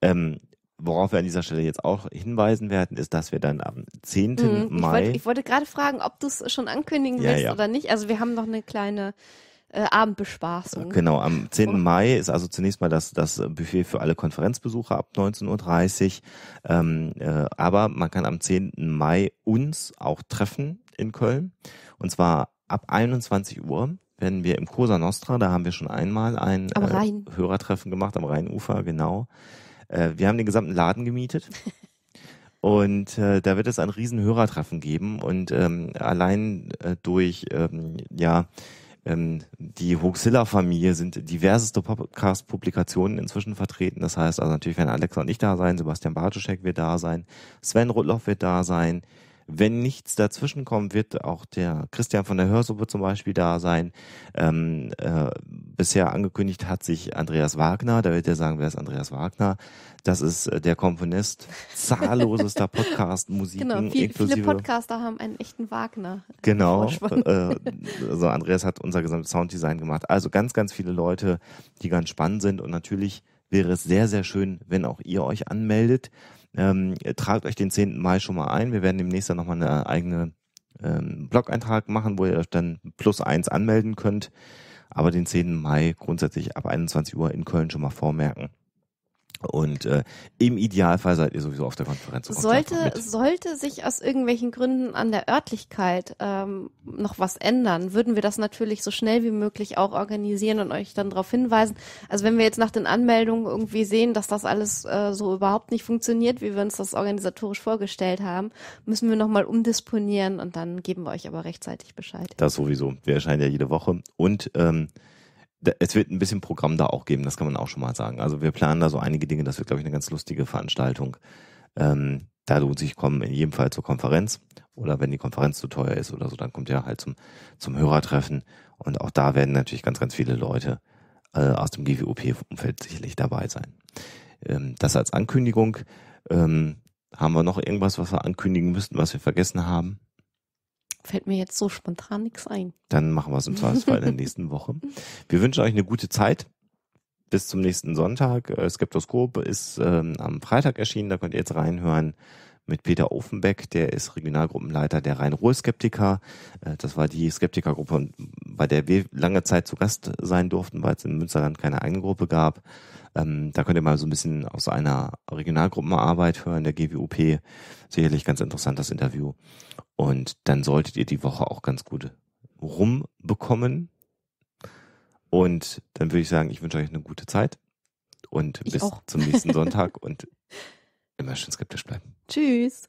Ähm, worauf wir an dieser Stelle jetzt auch hinweisen werden, ist, dass wir dann am 10. Hm, Mai. Ich wollte, wollte gerade fragen, ob du es schon ankündigen willst ja. oder nicht. Also wir haben noch eine kleine äh, Abendbespaßung. Genau, am 10. Mai ist also zunächst mal das, das Buffet für alle Konferenzbesucher ab 19.30 Uhr. Ähm, äh, aber man kann am 10. Mai uns auch treffen in Köln. Und zwar ab 21 Uhr werden wir im Cosa Nostra, da haben wir schon einmal ein äh, Hörertreffen gemacht, am Rheinufer, genau. Äh, wir haben den gesamten Laden gemietet. Und äh, da wird es ein riesen Hörertreffen geben und ähm, allein äh, durch ähm, ja ähm, die Hoaxilla-Familie sind diverseste Podcast-Publikationen inzwischen vertreten. Das heißt also natürlich werden Alexa und ich da sein, Sebastian Bartoschek wird da sein, Sven Rudloff wird da sein, wenn nichts dazwischenkommt, wird auch der Christian von der Hörsuppe zum Beispiel da sein. Ähm, äh, bisher angekündigt hat sich Andreas Wagner, da wird er sagen, wer ist Andreas Wagner? Das ist äh, der Komponist zahllosester Podcast-Musiken. Genau, viel, viele Podcaster haben einen echten Wagner. Äh, genau. Äh, also Andreas hat unser gesamtes Sounddesign gemacht. Also ganz, ganz viele Leute, die ganz spannend sind und natürlich wäre es sehr, sehr schön, wenn auch ihr euch anmeldet. Ähm, tragt euch den 10. Mai schon mal ein. Wir werden demnächst dann nochmal eine eigene ähm, Blog-Eintrag machen, wo ihr euch dann plus eins anmelden könnt. Aber den 10. Mai grundsätzlich ab 21 Uhr in Köln schon mal vormerken. Und äh, im Idealfall seid ihr sowieso auf der Konferenz. Sollte, sollte sich aus irgendwelchen Gründen an der Örtlichkeit ähm, noch was ändern, würden wir das natürlich so schnell wie möglich auch organisieren und euch dann darauf hinweisen. Also wenn wir jetzt nach den Anmeldungen irgendwie sehen, dass das alles äh, so überhaupt nicht funktioniert, wie wir uns das organisatorisch vorgestellt haben, müssen wir nochmal umdisponieren und dann geben wir euch aber rechtzeitig Bescheid. Das sowieso. Wir erscheinen ja jede Woche. Und ähm, es wird ein bisschen Programm da auch geben, das kann man auch schon mal sagen. Also wir planen da so einige Dinge, das wird, glaube ich, eine ganz lustige Veranstaltung. Ähm, da lohnt sich kommen in jedem Fall zur Konferenz oder wenn die Konferenz zu teuer ist oder so, dann kommt ihr halt zum, zum Hörertreffen und auch da werden natürlich ganz, ganz viele Leute äh, aus dem GWOP-Umfeld sicherlich dabei sein. Ähm, das als Ankündigung. Ähm, haben wir noch irgendwas, was wir ankündigen müssten, was wir vergessen haben? Fällt mir jetzt so spontan nichts ein. Dann machen wir es im Zweifelsfall in der nächsten Woche. Wir wünschen euch eine gute Zeit. Bis zum nächsten Sonntag. Äh, Skeptoskop ist ähm, am Freitag erschienen. Da könnt ihr jetzt reinhören mit Peter Offenbeck, der ist Regionalgruppenleiter der Rhein-Ruhr-Skeptiker. Äh, das war die Skeptikergruppe, bei der wir lange Zeit zu Gast sein durften, weil es in Münsterland keine eigene Gruppe gab. Ähm, da könnt ihr mal so ein bisschen aus einer Regionalgruppenarbeit hören, der GWUP. Sicherlich ganz interessant, das Interview. Und dann solltet ihr die Woche auch ganz gut rumbekommen. Und dann würde ich sagen, ich wünsche euch eine gute Zeit und ich bis auch. zum nächsten Sonntag und immer schön skeptisch bleiben. Tschüss.